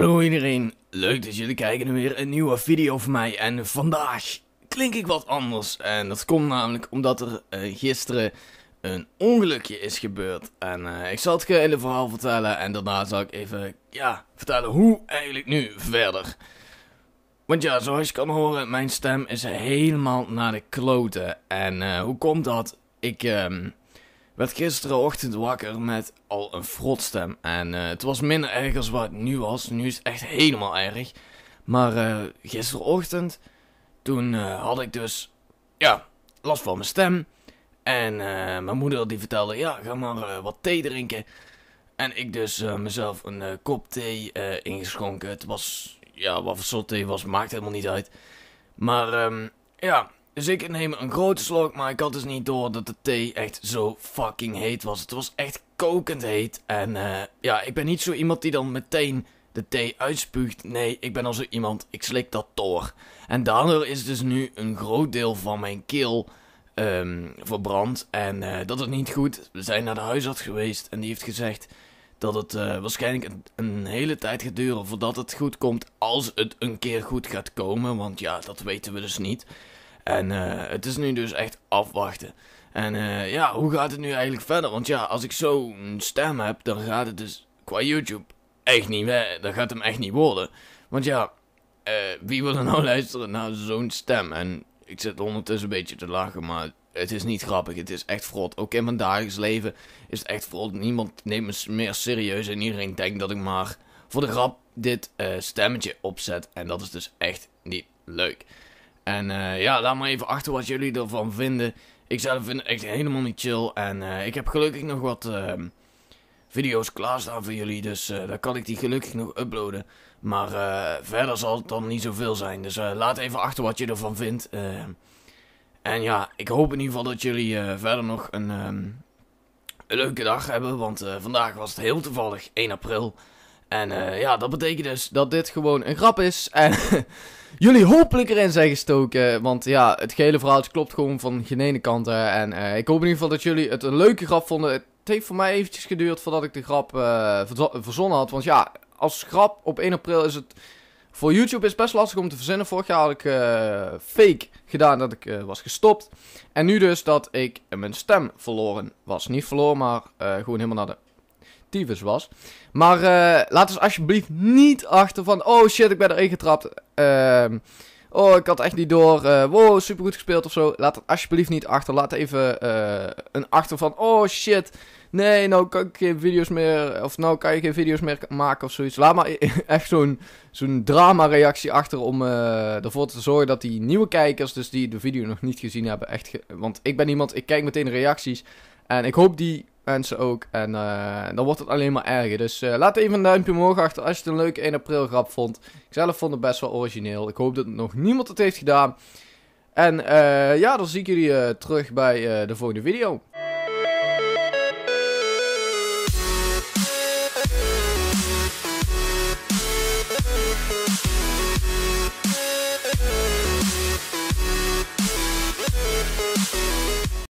Hallo iedereen, leuk dat jullie kijken naar weer een nieuwe video van mij en vandaag klink ik wat anders en dat komt namelijk omdat er eh, gisteren een ongelukje is gebeurd en eh, ik zal het hele verhaal vertellen en daarna zal ik even, ja, vertellen hoe eigenlijk nu verder. Want ja, zoals je kan horen, mijn stem is helemaal naar de kloten en eh, hoe komt dat? Ik, ehm, werd gisterenochtend wakker met al een frotstem. En eh, het was minder erg als wat het nu was. Nu is het echt helemaal erg. Maar uh, gisterochtend, toen eh, had ik dus, ja, last van mijn stem. En mijn moeder die vertelde, ja, ga maar wat thee drinken. En ik dus mezelf een kop thee ingeschonken. Het was, ja, wat voor soort thee was, maakt helemaal niet uit. Maar, ehm, ja, dus ik neem een grote slok, maar ik had dus niet door dat de thee echt zo fucking heet was. Het was echt kokend heet. En eh, ja, ik ben niet zo iemand die dan meteen de thee uitspuugt. Nee, ik ben al zo iemand, ik slik dat door. En daardoor is dus nu een groot deel van mijn keel um, verbrand. En eh, dat is niet goed. We zijn naar de huisarts geweest en die heeft gezegd dat het eh, waarschijnlijk een, een, hele tijd gaat duren voordat het goed komt. Als het een keer goed gaat komen, want ja, dat weten we dus niet. En eh, het is nu dus echt afwachten. En eh, ja, hoe gaat het nu eigenlijk verder? Want ja, als ik zo'n stem heb, dan gaat het dus qua YouTube echt niet weg. Dat gaat hem echt niet worden. Want ja, eh, wie wil er nou luisteren naar zo'n stem? En ik zit ondertussen een beetje te lachen, maar het is niet grappig. Het is echt vrot. Ook in mijn dagelijks leven is het echt vrot. Niemand neemt me meer serieus en iedereen denkt dat ik maar voor de grap dit stemmetje opzet. En dat is dus echt niet leuk. En eh, ja, laat maar even achter wat jullie ervan vinden. Ik zelf vind het echt helemaal niet chill. En eh, ik heb gelukkig nog wat ehm, video's klaarstaan voor jullie. Dus eh, dan kan ik die gelukkig nog uploaden. Maar verder zal het dan niet zoveel zijn. Dus laat even achter wat je ervan vindt. Ehm, en ja, ik hoop in ieder geval dat jullie verder nog een, ehm, een, leuke dag hebben. Want vandaag was het heel toevallig 1 april. En eh, ja, dat betekent dus dat dit gewoon een grap is. En jullie hopelijk erin zijn gestoken. Want ja, het gehele verhaal klopt gewoon van geen ene kant. En eh, ik hoop in ieder geval dat jullie het een leuke grap vonden. Het heeft voor mij eventjes geduurd voordat ik de grap uh, verzonnen had. Want ja, als grap op 1 april is het... Voor YouTube is het best lastig om te verzinnen. Vorig jaar had ik fake gedaan dat ik was gestopt. En nu dus dat ik mijn stem verloren was. Niet verloren, maar gewoon helemaal naar de was. Maar eh, laat ons alsjeblieft niet achter van, oh shit, ik ben erin getrapt. Ehm, oh, ik had echt niet door. Uh, wow, supergoed gespeeld of zo. Laat het alsjeblieft niet achter. Laat even eh, een achter van, oh shit. Nee, nou kan ik geen video's meer. Of nou kan je geen video's meer maken of zoiets. Laat maar echt zo'n zo'n drama-reactie achter. Om ervoor te zorgen dat die nieuwe kijkers, dus die de video nog niet gezien hebben, echt. Want ik ben iemand, ik kijk meteen reacties. En ik hoop die Mensen ook. En eh, dan wordt het alleen maar erger. Dus eh, laat even een duimpje omhoog achter als je het een leuke 1 april grap vond. Ik zelf vond het best wel origineel. Ik hoop dat nog niemand het heeft gedaan. En eh, ja, dan zie ik jullie terug bij de volgende video.